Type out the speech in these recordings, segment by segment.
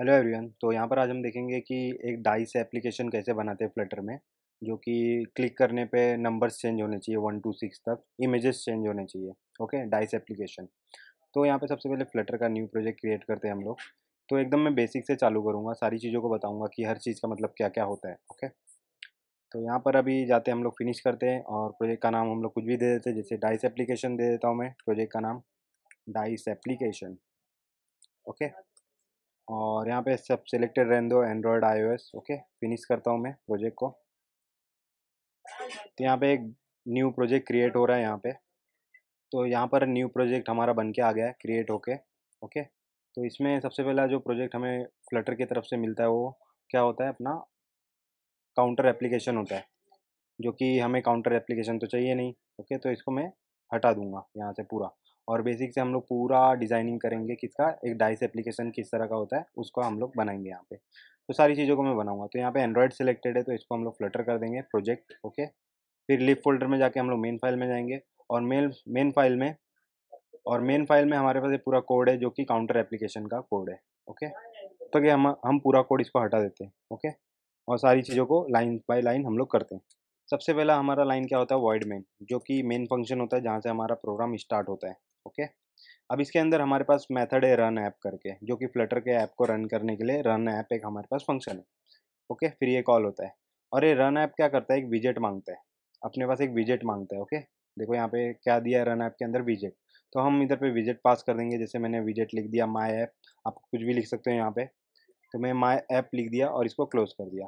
Hello everyone तो यहाँ पर आज हम देखेंगे कि एक डाइस एप्लीकेशन कैसे बनाते हैं फ्लटर में जो कि क्लिक करने पे नंबर्स चेंज होने चाहिए वन टू सिक्स तक इमेजेस चेंज होने चाहिए ओके डाइस एप्लीकेशन तो यहाँ पे सबसे पहले फ्लटर का न्यू प्रोजेक्ट क्रिएट करते हैं हम लोग तो एकदम मैं बेसिक से चालू करूँगा सारी चीज़ों को बताऊँगा कि हर चीज़ का मतलब क्या क्या होता है ओके तो यहाँ पर अभी जाते हम लोग फिनिश करते हैं और प्रोजेक्ट का नाम हम लोग कुछ भी दे देते हैं जैसे डाइस एप्लीकेशन दे देता हूँ मैं प्रोजेक्ट का नाम डाइस एप्लीकेशन ओके okay? और यहाँ पे सब सिलेक्टेड रहने दो एंड्रॉयड आईओएस ओके फिनिश करता हूँ मैं प्रोजेक्ट को तो यहाँ पे एक न्यू प्रोजेक्ट क्रिएट हो रहा है यहाँ पे तो यहाँ पर न्यू प्रोजेक्ट हमारा बन के आ गया है क्रिएट होके ओके तो इसमें सबसे पहला जो प्रोजेक्ट हमें फ्लटर की तरफ से मिलता है वो क्या होता है अपना काउंटर एप्लीकेशन होता है जो कि हमें काउंटर एप्लीकेशन तो चाहिए नहीं ओके तो इसको मैं हटा दूँगा यहाँ से पूरा और बेसिक से हम लोग पूरा डिज़ाइनिंग करेंगे किसका एक डाइस एप्लीकेशन किस तरह का होता है उसको हम लोग बनाएंगे यहाँ पे तो सारी चीज़ों को मैं बनाऊंगा तो यहाँ पे एंड्रॉयड सिलेक्टेड है तो इसको हम लोग फ्लटर कर देंगे प्रोजेक्ट ओके फिर लिप फोल्डर में जाके हम लोग मेन फाइल में जाएंगे और मेन मेन फाइल में और मेन फाइल में हमारे पास एक पूरा कोड है जो कि काउंटर एप्लीकेशन का कोड है ओके तो कि हम हम पूरा कोड इसको हटा देते हैं ओके और सारी चीज़ों को लाइन बाई लाइन हम लोग करते हैं सबसे पहला हमारा लाइन क्या होता है वॉइड मेन जो कि मेन फंक्शन होता है जहाँ से हमारा प्रोग्राम स्टार्ट होता है ओके अब इसके अंदर हमारे पास मेथड है रन ऐप करके जो कि फ्लटर के ऐप को रन करने के लिए रन ऐप एक हमारे पास फंक्शन है ओके फिर ये कॉल होता है और ये रन ऐप क्या करता है एक विजेट मांगता है अपने पास एक विजेट मांगता है ओके देखो यहाँ पे क्या दिया है रन ऐप के अंदर विजेट तो हम इधर पे विजेट पास कर देंगे जैसे मैंने विजेट लिख दिया माई ऐप आप कुछ भी लिख सकते हो यहाँ पे तो मैं माई ऐप लिख दिया और इसको क्लोज कर दिया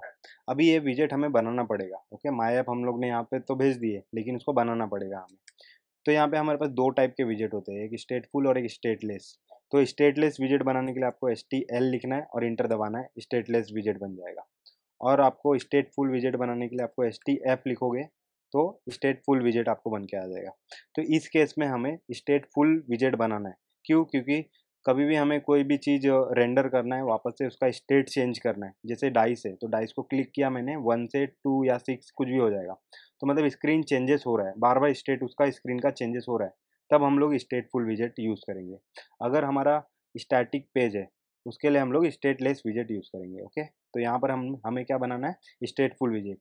अभी ये विजेट हमें बनाना पड़ेगा ओके माई ऐप हम लोग ने यहाँ पे तो भेज दिए लेकिन इसको बनाना पड़ेगा हमें तो यहाँ पे हमारे पास दो टाइप के विजेट होते हैं एक स्टेटफुल और एक स्टेटलेस तो स्टेटलेस विजेट बनाने के लिए आपको एस टी एल लिखना है और इंटर दबाना है स्टेटलेस विजेट बन जाएगा और आपको स्टेटफुल विजेट बनाने के लिए आपको एस टी एफ लिखोगे तो स्टेटफुल विजेट आपको बन के आ जाएगा तो इस केस में हमें स्टेटफुल विजेट बनाना है क्यों क्योंकि कभी भी हमें कोई भी चीज़ रेंडर करना है वापस से उसका स्टेट चेंज करना है जैसे डाइस है तो डाइस को क्लिक किया मैंने वन से टू या सिक्स कुछ भी हो जाएगा तो मतलब स्क्रीन चेंजेस हो रहा है बार बार स्टेट उसका स्क्रीन का चेंजेस हो रहा है तब हम लोग स्टेटफुल विजेट यूज़ करेंगे अगर हमारा स्टैटिक पेज है उसके लिए हम लोग स्टेटलेस विजेट यूज़ करेंगे ओके तो यहाँ पर हम हमें क्या बनाना है स्टेटफुल विजेट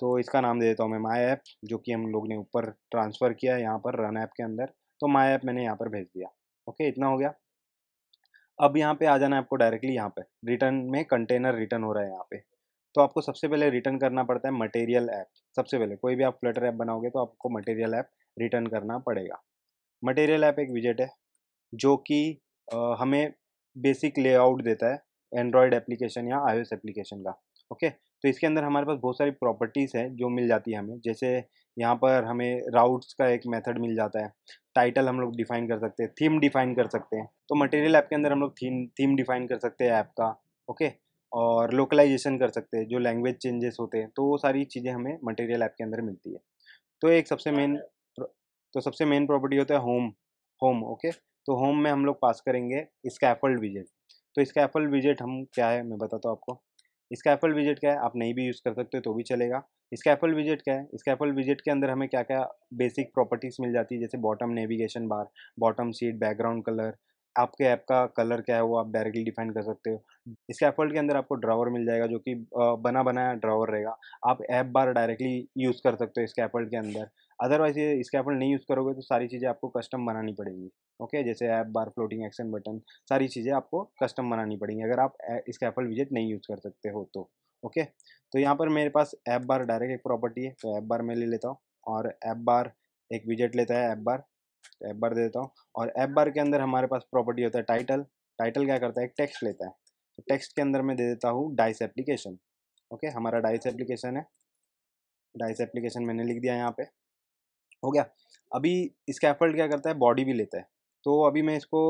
तो इसका नाम दे देता हूँ मैं माई ऐप जो कि हम लोग ने ऊपर ट्रांसफ़र किया है यहाँ पर रन ऐप के अंदर तो माई ऐप मैंने यहाँ पर भेज दिया ओके इतना हो गया अब यहाँ पे आ जाना है आपको डायरेक्टली यहाँ पे रिटर्न में कंटेनर रिटर्न हो रहा है यहाँ पे तो आपको सबसे पहले रिटर्न करना पड़ता है मटेरियल ऐप सबसे पहले कोई भी आप फ्लटर ऐप बनाओगे तो आपको मटेरियल ऐप रिटर्न करना पड़ेगा मटेरियल ऐप एक विजेट है जो कि हमें बेसिक लेआउट देता है एंड्रॉयड एप्लीकेशन या आई एप्लीकेशन का ओके तो इसके अंदर हमारे पास बहुत सारी प्रॉपर्टीज़ है जो मिल जाती है हमें जैसे यहाँ पर हमें राउट्स का एक मेथड मिल जाता है टाइटल हम लोग डिफाइन कर सकते हैं थीम डिफाइन कर सकते हैं तो मटेरियल ऐप के अंदर हम लोग थीम थीम डिफाइन कर सकते हैं ऐप का ओके और लोकलाइजेशन कर सकते हैं जो लैंग्वेज चेंजेस होते हैं तो वो सारी चीज़ें हमें मटेरियल ऐप के अंदर मिलती है तो एक सबसे मेन अच्छा। तो सबसे मेन प्रॉपर्टी होता है होम होम ओके तो होम में हम लोग पास करेंगे स्कैफल्ड विजेट तो स्कैफल्ड विजेट हम क्या है मैं बताता हूँ आपको स्कैफल्ड विजेट क्या है आप नहीं भी यूज़ कर सकते हो तो भी चलेगा स्कैफल्ड विजेट क्या है स्कैफल्ड विजेट के अंदर हमें क्या क्या बेसिक प्रॉपर्टीज़ मिल जाती है जैसे bottom navigation bar bottom sheet background colour आपके ऐप का कलर क्या है वो आप डायरेक्टली डिफाइन कर सकते हो स्कैफोल्ड के अंदर आपको ड्रावर मिल जाएगा जो कि बना बनाया ड्रावर रहेगा आप ऐप बार डायरेक्टली यूज़ कर सकते हो स्कैफोल्ड के अंदर अदरवाइज ये स्कैफोल्ड नहीं यूज़ करोगे तो सारी चीज़ें आपको कस्टम बनानी पड़ेगी ओके जैसे app bar floating action button सारी चीज़ें आपको कस्टम बनानी पड़ेंगी अगर आप स्कैफोल्ड विजिट नहीं यूज़ कर सकते हो तो ओके तो यहाँ पर मेरे पास ऐप बार डायरेक्ट एक प्रॉपर्टी है तो ऐप बार मैं ले लेता हूँ और ऐप बार एक विजेट लेता है ऐप बार तो बार दे देता हूँ और ऐप बार के अंदर हमारे पास प्रॉपर्टी होता है टाइटल टाइटल क्या करता है एक टेक्स्ट लेता है तो टेक्स्ट के अंदर मैं दे देता हूँ डाइस एप्लीकेशन ओके हमारा डाइस एप्लीकेशन है डाइस एप्लीकेशन मैंने लिख दिया यहाँ पे हो गया अभी इसका एफर्ट क्या करता है बॉडी भी लेता है तो अभी मैं इसको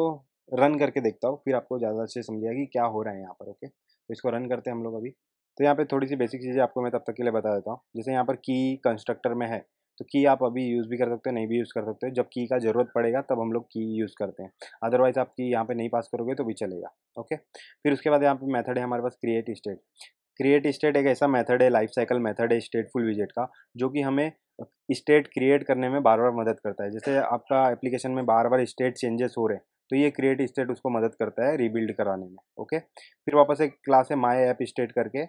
रन करके देखता हूँ फिर आपको ज़्यादा अच्छे समझेगा कि क्या हो रहा है यहाँ पर ओके तो इसको रन करते हैं हम लोग अभी तो यहाँ पे थोड़ी सी बेसिक चीज़ें आपको मैं तब तक के लिए बता देता हूँ जैसे यहाँ पर की कंस्ट्रक्टर में है तो की आप अभी यूज़ भी कर सकते हो नहीं भी यूज़ कर सकते हो जब की का ज़रूरत पड़ेगा तब हम लोग की यूज़ करते हैं अदरवाइज आप की यहाँ पर नहीं पास करोगे तो भी चलेगा ओके फिर उसके बाद यहाँ पर मेथड है हमारे पास क्रिएट स्टेट क्रिएट स्टेट एक ऐसा मेथड है लाइफ साइकिल मैथड है स्टेटफुल विजिट का जो कि हमें स्टेट क्रिएट करने में बार बार मदद करता है जैसे आपका एप्लीकेशन में बार बार स्टेट चेंजेस हो रहे हैं तो ये क्रिएट स्टेट उसको मदद करता है रीबिल्ड कराने में ओके फिर वापस एक क्लास है माई ऐप स्टेट करके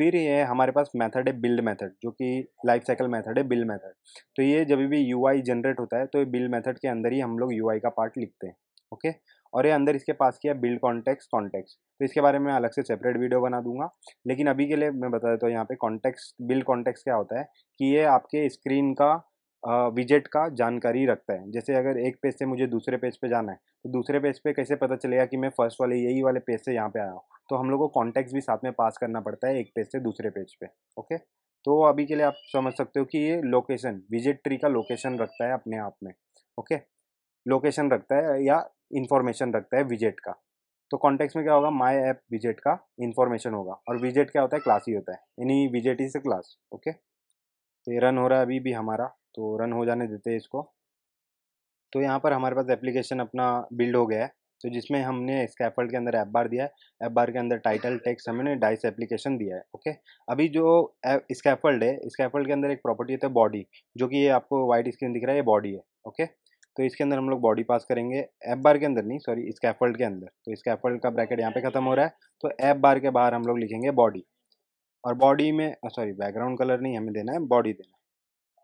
फिर ये है हमारे पास मेथड है बिल्ड मेथड जो कि लाइफ साइकिल मेथड है बिल्ड मेथड तो ये जब भी यू जनरेट होता है तो ये बिल्ड मेथड के अंदर ही हम लोग यू का पार्ट लिखते हैं ओके और ये अंदर इसके पास किया बिल्ड कॉन्टेक्स्ट कॉन्टेक्स्ट तो इसके बारे में अलग से सेपरेट वीडियो बना दूंगा लेकिन अभी के लिए मैं बता देता हूँ यहाँ पे कॉन्टेक्स्ट बिल्ड कॉन्टेक्स्ट क्या होता है कि ये आपके स्क्रीन का विजेट का जानकारी रखता है जैसे अगर एक पेज से मुझे दूसरे पेज पे जाना है तो दूसरे पेज पे कैसे पता चलेगा कि मैं फर्स्ट वाले यही वाले पेज से यहाँ पे आया हूँ तो हम लोग को कॉन्टैक्ट भी साथ में पास करना पड़ता है एक पेज से दूसरे पेज पे ओके तो अभी के लिए आप समझ सकते हो कि ये लोकेशन विजिट ट्री का लोकेशन रखता है अपने आप में ओके लोकेशन रखता है या इन्फॉर्मेशन रखता है विजेट का तो कॉन्टेक्स्ट में क्या होगा माई ऐप विजेट का इन्फॉर्मेशन होगा और विजेट क्या होता है क्लास ही होता है एनी विजेट इज अ क्लास ओके तो ये रन हो रहा है अभी भी हमारा तो रन हो जाने देते हैं इसको तो यहाँ पर हमारे पास एप्लीकेशन अपना बिल्ड हो गया है तो जिसमें हमने स्कैफल्ड के अंदर ऐप बार दिया है ऐप बार के अंदर टाइटल टेक्स्ट हमने डाइस एप्लीकेशन दिया है ओके अभी जो स्कैफल्ड है स्कैफल्ड के अंदर एक प्रॉपर्टी होता है बॉडी तो जो कि ये आपको वाइट स्क्रीन दिख रहा है ये बॉडी है ओके तो इसके अंदर हम लोग बॉडी पास करेंगे ऐप बार के अंदर नहीं सॉरी स्कैफल्ड के अंदर तो स्कैफल्ड का ब्रैकेट यहाँ पे खत्म हो रहा है तो ऐप बार के बाहर हम लोग लिखेंगे बॉडी और बॉडी में सॉरी बैकग्राउंड कलर नहीं हमें देना है बॉडी देना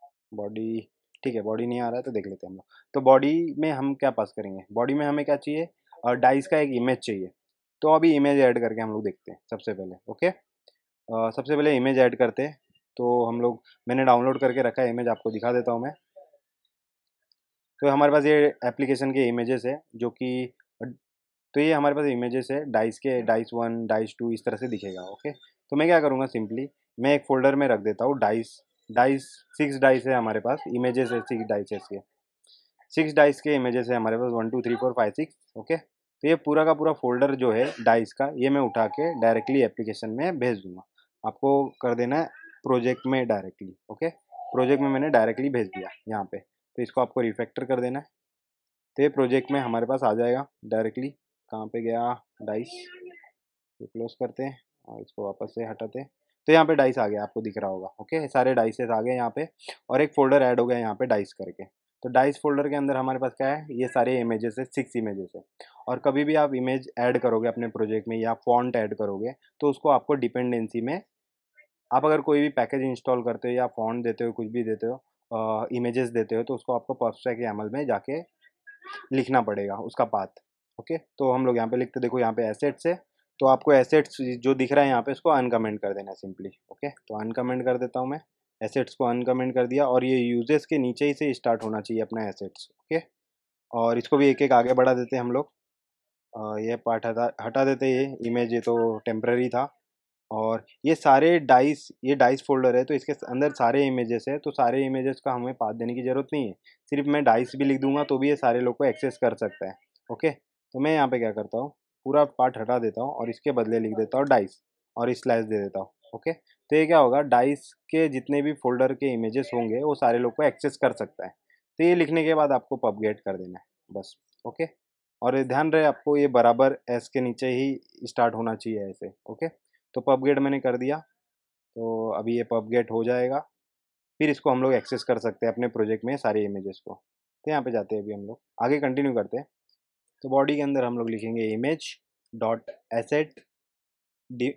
है बॉडी ठीक है बॉडी नहीं आ रहा है तो देख लेते हैं हम लोग तो बॉडी में हम क्या पास करेंगे बॉडी में हमें क्या चाहिए और डाइस का एक इमेज चाहिए तो अभी इमेज ऐड करके हम लोग देखते हैं सबसे पहले ओके आ, सबसे पहले इमेज ऐड करते हैं तो हम लोग मैंने डाउनलोड करके रखा है इमेज आपको दिखा देता हूँ मैं तो हमारे पास ये एप्लीकेशन के इमेजेस है जो कि तो ये हमारे पास इमेजेस है डाइस के डाइस वन डाइस टू इस तरह से दिखेगा ओके तो मैं क्या करूँगा सिंपली मैं एक फोल्डर में रख देता हूँ डाइस डाइस सिक्स डाइस है हमारे पास इमेजेस है सिक्स डाइसेस के सिक्स डाइस के इमेजेस है हमारे पास one two three four five six okay तो ये पूरा का पूरा फोल्डर जो है डाइस का ये मैं उठा के डायरेक्टली एप्लीकेशन में भेज दूंगा आपको कर देना है प्रोजेक्ट में डायरेक्टली ओके प्रोजेक्ट में मैंने डायरेक्टली भेज दिया यहाँ पे तो इसको आपको रिफेक्टर कर देना है तो ये प्रोजेक्ट में हमारे पास आ जाएगा डायरेक्टली कहाँ पे गया डाइस ये क्लोज करते हैं और हाँ, इसको वापस से हटाते तो यहाँ पे डाइस आ गया आपको दिख रहा होगा ओके सारे डाइसेस आ गए यहाँ पे और एक फोल्डर ऐड हो गया यहाँ पे डाइस करके तो डाइस फोल्डर के अंदर हमारे पास क्या है ये सारे इमेजेस है सिक्स इमेजेस है और कभी भी आप इमेज ऐड करोगे अपने प्रोजेक्ट में या फॉन्ट ऐड करोगे तो उसको आपको डिपेंडेंसी में आप अगर कोई भी पैकेज इंस्टॉल करते हो या फॉन्ट देते हो कुछ भी देते हो इमेजेस देते हो तो उसको आपको पर्सटैक एमल में जाके लिखना पड़ेगा उसका पाथ ओके तो हम लोग यहाँ पे लिखते देखो यहाँ पे एसेट्स है तो आपको एसेट्स जो दिख रहा है यहाँ पे इसको अनकमेंट कर देना सिंपली ओके तो अनकमेंट कर देता हूँ मैं एसेट्स को अनकमेंट कर दिया और ये यूजेस के नीचे ही से स्टार्ट होना चाहिए अपना एसेट्स ओके और इसको भी एक एक आगे बढ़ा देते हैं हम लोग ये पार्ट हटा हटा देते ये इमेज ये तो टेम्प्रेरी था और ये सारे डाइस ये डाइस फोल्डर है तो इसके अंदर सारे इमेजेस है तो सारे इमेजेस का हमें पाथ देने की ज़रूरत नहीं है सिर्फ मैं डाइस भी लिख दूंगा तो भी ये सारे लोग को एक्सेस कर सकता है ओके तो मैं यहाँ पे क्या करता हूँ पूरा पार्ट हटा देता हूँ और इसके बदले लिख देता हूँ डाइस और स्लैश दे देता हूँ ओके तो ये क्या होगा डाइस के जितने भी फोल्डर के इमेजेस होंगे वो सारे लोग को एक्सेस कर सकता है तो ये लिखने के बाद आपको पबगेट कर देना है बस ओके और ध्यान रहे आपको ये बराबर एस के नीचे ही स्टार्ट होना चाहिए ऐसे ओके तो पबगेट मैंने कर दिया तो अभी ये पबगेट हो जाएगा फिर इसको हम लोग एक्सेस कर सकते हैं अपने प्रोजेक्ट में सारे इमेजेस को तो यहाँ पे जाते हैं अभी हम लोग आगे कंटिन्यू करते हैं तो बॉडी के अंदर हम लोग लिखेंगे image dot asset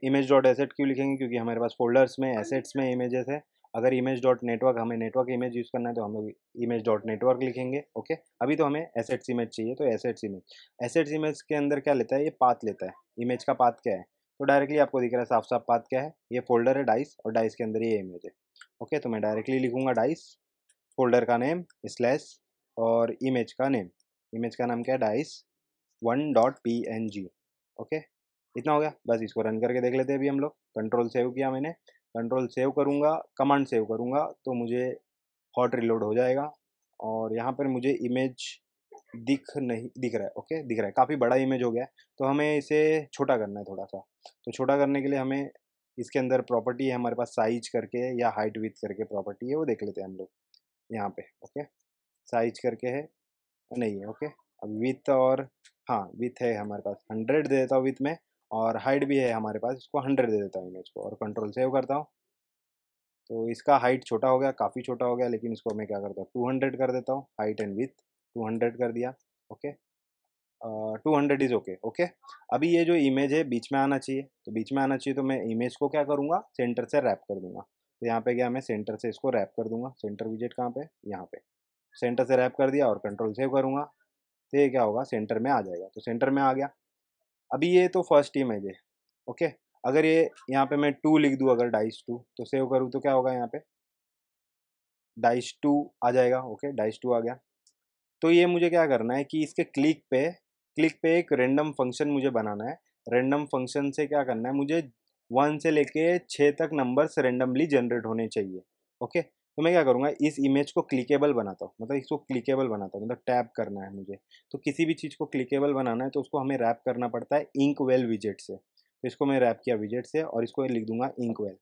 image dot asset क्यों लिखेंगे क्योंकि हमारे पास फोल्डर्स में एसेट्स में इमेजेस है अगर इमेज डॉट नेटवर्क हमें नेटवर्क इमेज यूज़ करना है तो हम लोग इमेज डॉट नेटवर्क लिखेंगे ओके अभी तो हमें एसेट्स इमेज चाहिए तो एसेट्स इमेज एसेट्स इमेज के अंदर क्या लेता है ये पाथ लेता है इमेज का पाथ क्या है तो डायरेक्टली आपको दिख रहा है साफ साफ पाथ क्या है ये फोल्डर है डाइस और डाइस के अंदर ये इमेज है ओके तो मैं डायरेक्टली लिखूँगा डाइस फोल्डर का नेम स्लैश और इमेज का नेम इमेज का नाम क्या है dice one dot P N G okay इतना हो गया बस इसको रन करके देख लेते हैं अभी हम लोग कंट्रोल सेव किया मैंने कंट्रोल सेव करूँगा कमांड सेव करूँगा तो मुझे हॉट रिलोड हो जाएगा और यहाँ पर मुझे इमेज दिख नहीं दिख रहा है ओके दिख रहा है काफ़ी बड़ा इमेज हो गया है तो हमें इसे छोटा करना है थोड़ा सा तो छोटा करने के लिए हमें इसके अंदर प्रॉपर्टी है हमारे पास साइज करके या हाइट विथ करके प्रॉपर्टी है वो देख लेते हैं हम लोग यहाँ पे ओके साइज करके है नहीं है ओके अब विथ और हाँ विथ है हमारे पास हंड्रेड दे देता हूँ विथ में और हाइट भी है हमारे पास इसको हंड्रेड दे देता हूँ इमेज को और कंट्रोल सेव करता हूँ तो इसका हाइट छोटा हो गया काफ़ी छोटा हो गया लेकिन इसको मैं क्या करता हूँ टू हंड्रेड कर देता हूँ height and width two hundred कर दिया okay two hundred is okay okay अभी ये जो इमेज है बीच में आना चाहिए तो बीच में आना चाहिए तो मैं इमेज को क्या करूँगा सेंटर से रैप कर दूँगा तो यहाँ पे गया मैं सेंटर से इसको रैप कर दूँगा सेंटर विजिट कहाँ पे यहाँ पे सेंटर से रैप कर दिया और कंट्रोल सेव करूँगा तो ये क्या होगा सेंटर में आ जाएगा तो सेंटर में आ गया अभी ये तो फर्स्ट इमेज है ओके अगर ये यहाँ पे मैं टू लिख दूँ अगर डाइस टू तो सेव करूँ तो क्या होगा यहाँ पे डाइस टू आ जाएगा ओके डाइस टू आ गया तो ये मुझे क्या करना है कि इसके क्लिक पे क्लिक पे एक रेंडम फंक्शन मुझे बनाना है रेंडम फंक्शन से क्या करना है मुझे वन से लेके छः तक नंबर्स रेंडमली जनरेट होने चाहिए ओके तो मैं क्या करूँगा इस इमेज को क्लिकेबल बनाता हूँ मतलब इसको क्लिकेबल बनाता हूँ मतलब टैप करना है मुझे तो किसी भी चीज़ को क्लिकेबल बनाना है तो उसको हमें रैप करना पड़ता है इंक वेल विजेट से तो इसको मैं रैप किया विजेट से और इसको लिख दूंगा इंक वेल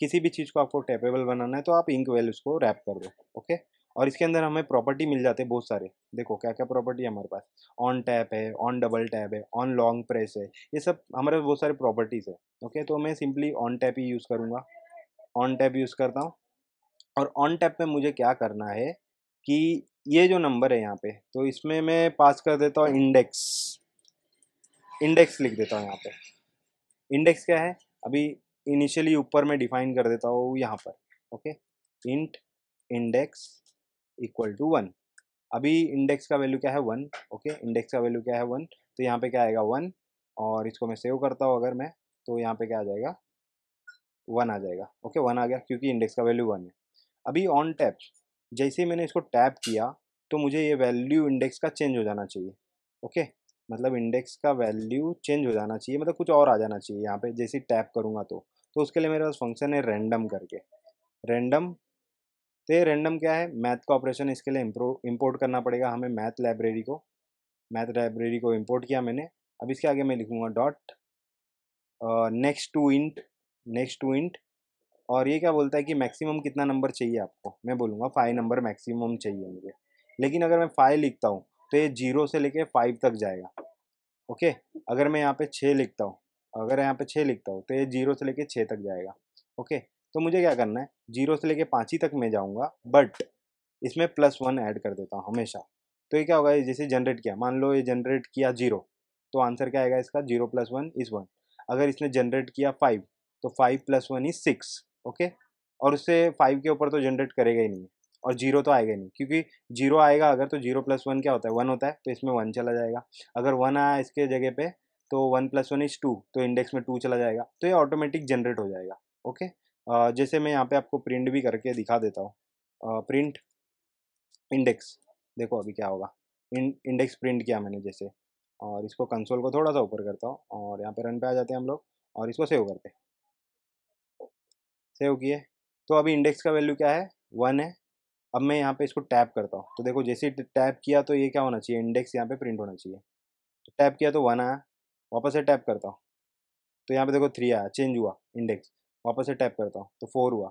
किसी भी चीज़ को आपको टैपेबल बनाना है तो आप इंक वेल उसको रैप कर दो ओके और इसके अंदर हमें प्रॉपर्टी मिल जाते हैं बहुत सारे देखो क्या क्या प्रॉपर्टी है हमारे पास ऑन टैप है ऑन डबल टैप है ऑन लॉन्ग प्रेस है ये सब हमारे बहुत सारे प्रॉपर्टीज़ है ओके तो मैं सिंपली ऑन टैप ही यूज़ करूँगा ऑन टैप यूज़ करता हूँ और ऑन टैप में मुझे क्या करना है कि ये जो नंबर है यहाँ पे तो इसमें मैं पास कर देता हूँ इंडेक्स इंडेक्स लिख देता हूँ यहाँ पे इंडेक्स क्या है अभी इनिशियली ऊपर मैं डिफाइन कर देता हूँ यहाँ पर okay int index equal to one अभी इंडेक्स का वैल्यू क्या है वन ओके इंडेक्स का वैल्यू क्या है वन तो यहाँ पे क्या आएगा वन और इसको मैं सेव करता हूँ अगर मैं तो यहाँ पे क्या आ जाएगा वन आ जाएगा ओके वन आ गया क्योंकि इंडेक्स का वैल्यू वन है अभी ऑन टैप जैसे मैंने इसको टैप किया तो मुझे ये वैल्यू इंडेक्स का चेंज हो जाना चाहिए ओके मतलब इंडेक्स का वैल्यू चेंज हो जाना चाहिए मतलब कुछ और आ जाना चाहिए यहाँ पे जैसे टैप करूँगा तो तो उसके लिए मेरे पास फंक्शन है रैंडम करके रैंडम तो ये रैंडम क्या है मैथ का ऑपरेशन इसके लिए इम्पोर्ट करना पड़ेगा हमें मैथ लाइब्रेरी को मैथ लाइब्रेरी को इम्पोर्ट किया मैंने अब इसके आगे मैं लिखूँगा dot next to int next to int और ये क्या बोलता है कि मैक्सिमम कितना नंबर चाहिए आपको मैं बोलूँगा फाइव नंबर मैक्सिमम चाहिए मुझे लेकिन अगर मैं फाइव लिखता हूँ तो ये जीरो से लेके फाइव तक जाएगा ओके अगर मैं यहाँ पे छः लिखता हूँ अगर यहाँ पे छः लिखता हूँ तो ये जीरो से लेके छः तक जाएगा ओके तो मुझे क्या करना है जीरो से लेके पाँच ही तक मैं जाऊँगा बट इसमें प्लस वन ऐड कर देता हूँ हमेशा तो ये क्या होगा जैसे जनरेट किया मान लो ये जनरेट किया जीरो तो आंसर क्या आएगा इसका zero plus one is one अगर इसने जनरेट किया फाइव तो five plus one is six okay और उससे फाइव के ऊपर तो जनरेट करेगा ही नहीं और जीरो तो आएगा नहीं क्योंकि जीरो आएगा अगर तो जीरो प्लस वन क्या होता है वन होता है तो इसमें वन चला जाएगा अगर वन आया इसके जगह पे तो one plus one is two तो इंडेक्स में टू चला जाएगा तो ये ऑटोमेटिक जनरेट हो जाएगा ओके आ, जैसे मैं यहाँ पे आपको प्रिंट भी करके दिखा देता हूँ प्रिंट इंडेक्स देखो अभी क्या होगा इन, इंडेक्स प्रिंट किया मैंने जैसे और इसको कंसोल को थोड़ा सा ऊपर करता हूँ और यहाँ पर रन पे आ जाते हैं हम लोग और इसको सेव करते हैं सेव किए तो अभी इंडेक्स का वैल्यू क्या है वन है अब मैं यहाँ पे इसको टैप करता हूँ तो देखो जैसे टैप किया तो ये क्या होना चाहिए इंडेक्स यहाँ पे प्रिंट होना चाहिए तो टैप किया तो वन आया वापस से टैप करता हूँ तो यहाँ पे देखो थ्री आया चेंज हुआ इंडेक्स वापस से टैप करता हूँ तो फोर हुआ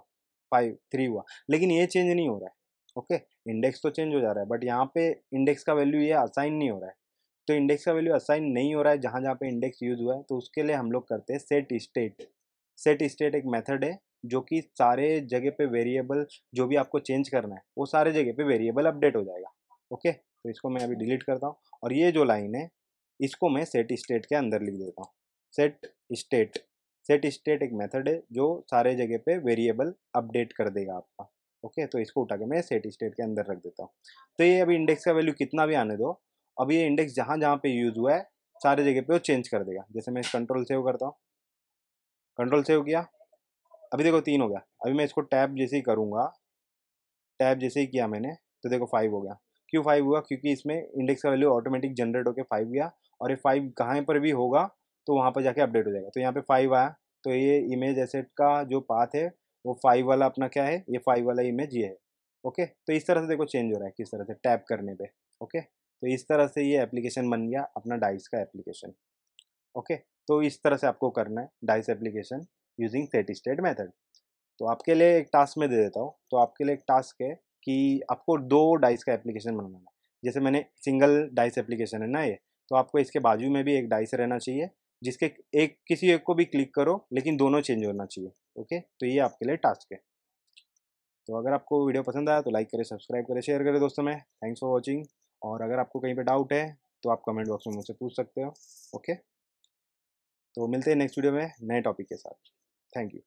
फाइव थ्री हुआ लेकिन ये चेंज नहीं हो रहा है ओके इंडेक्स तो चेंज हो जा रहा है बट यहाँ पर इंडेक्स का वैल्यू ये असाइन नहीं हो रहा है तो इंडेक्स का वैल्यू असाइन नहीं हो रहा है जहाँ जहाँ पर इंडेक्स यूज़ हुआ है तो उसके लिए हम लोग करते हैं सेट स्टेट सेट स्टेट एक मेथड है जो कि सारे जगह पे वेरिएबल जो भी आपको चेंज करना है वो सारे जगह पे वेरिएबल अपडेट हो जाएगा ओके तो इसको मैं अभी डिलीट करता हूँ और ये जो लाइन है इसको मैं सेट स्टेट के अंदर लिख देता हूँ सेट स्टेट सेट स्टेट एक मेथड है जो सारे जगह पे वेरिएबल अपडेट कर देगा आपका ओके तो इसको उठा के मैं सेट स्टेट के अंदर रख देता हूँ तो ये अभी इंडेक्स का वैल्यू कितना भी आने दो अब ये इंडेक्स जहाँ जहाँ पे यूज़ हुआ है सारे जगह पे वो चेंज कर देगा जैसे मैं कंट्रोल सेव करता हूँ कंट्रोल सेव किया अभी देखो तीन हो गया अभी मैं इसको टैप जैसे ही करूँगा टैप जैसे ही किया मैंने तो देखो फाइव हो गया क्यों फाइव हुआ क्योंकि इसमें इंडेक्स का वैल्यू ऑटोमेटिक जनरेट होकर फाइव गया और ये फाइव कहाँ पर भी होगा तो वहाँ पर जाके अपडेट हो जाएगा तो यहाँ पर फाइव आया तो ये इमेज एसेट का जो पाथ है वो फाइव वाला अपना क्या है ये फाइव वाला इमेज ये है ओके तो इस तरह से देखो चेंज हो रहा है किस तरह से टैप करने पर ओके तो इस तरह से ये एप्लीकेशन बन गया अपना डाइस का एप्लीकेशन ओके तो इस तरह से आपको करना है dice application using set state method तो आपके लिए एक टास्क में दे देता हूँ तो आपके लिए एक टास्क है कि आपको दो डाइस का एप्लीकेशन बनाना है जैसे मैंने सिंगल डाइस एप्लीकेशन है ना ये तो आपको इसके बाजू में भी एक डाइस रहना चाहिए जिसके एक किसी एक को भी क्लिक करो लेकिन दोनों चेंज होना चाहिए ओके तो ये आपके लिए टास्क है तो अगर आपको वीडियो पसंद आया तो लाइक करें सब्सक्राइब करें शेयर करें दोस्तों में थैंक्स फॉर वॉचिंग और अगर आपको कहीं पर डाउट है तो आप कमेंट बॉक्स में मुझसे पूछ सकते हो ओके तो मिलते हैं नेक्स्ट वीडियो में नए टॉपिक के साथ Thank you.